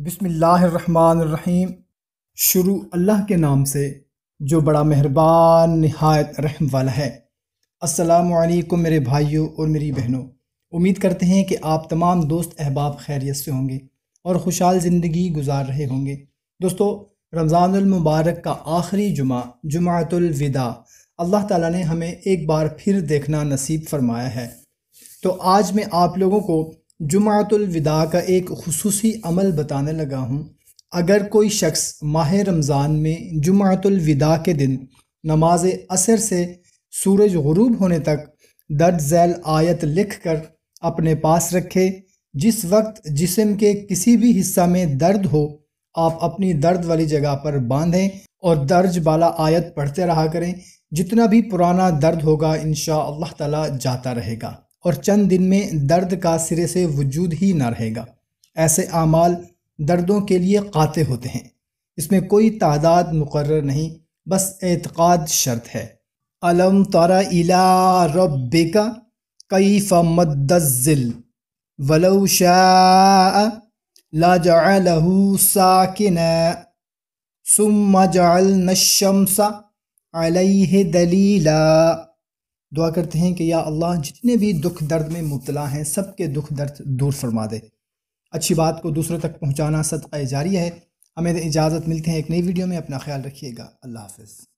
बिसमीम शुरू अल्लाह के नाम से जो बड़ा मेहरबान नहायत रहम वाला है असलकुम मेरे भाइयों और मेरी बहनों उम्मीद करते हैं कि आप तमाम दोस्त अहबाब खैरियत से होंगे और खुशहाल ज़िंदगी गुजार रहे होंगे दोस्तों रमज़ानमबारक का आखिरी जुमा जुमातुलविदा अल्लाह ताला ने हमें एक बार फिर देखना नसीब फरमाया है तो आज मैं आप लोगों को जुमातुलविदा का एक खसूसी अमल बताने लगा हूँ अगर कोई शख्स माह रमज़ान में जुमातुलविदा के दिन नमाज असर से सूरज गरूब होने तक दर्ज झैल आयत लिख कर अपने पास रखे जिस वक्त जिसम के किसी भी हिस्सा में दर्द हो आप अपनी दर्द वाली जगह पर बांधें और दर्ज बाला आयत पढ़ते रहा करें जितना भी पुराना दर्द होगा इन ताला जाता रहेगा और चंद दिन में दर्द का सिरे से वजूद ही ना रहेगा ऐसे अमाल दर्दों के लिए क़ाते होते हैं इसमें कोई तादाद मुकर नहीं बस एतक़ाद शर्त है अलम तारा इला रबिका कई फ़मदिल वलऊ शाह सुम जल नशमसा अलह दलीला दुआ करते हैं कि या अल्लाह जितने भी दुख दर्द में मुबतला हैं सब के दुख दर्द दूर फरमा दे अच्छी बात को दूसरों तक पहुँचाना सदका जारी है हमें इजाज़त मिलते हैं एक नई वीडियो में अपना ख्याल रखिएगा अल्लाह हाफ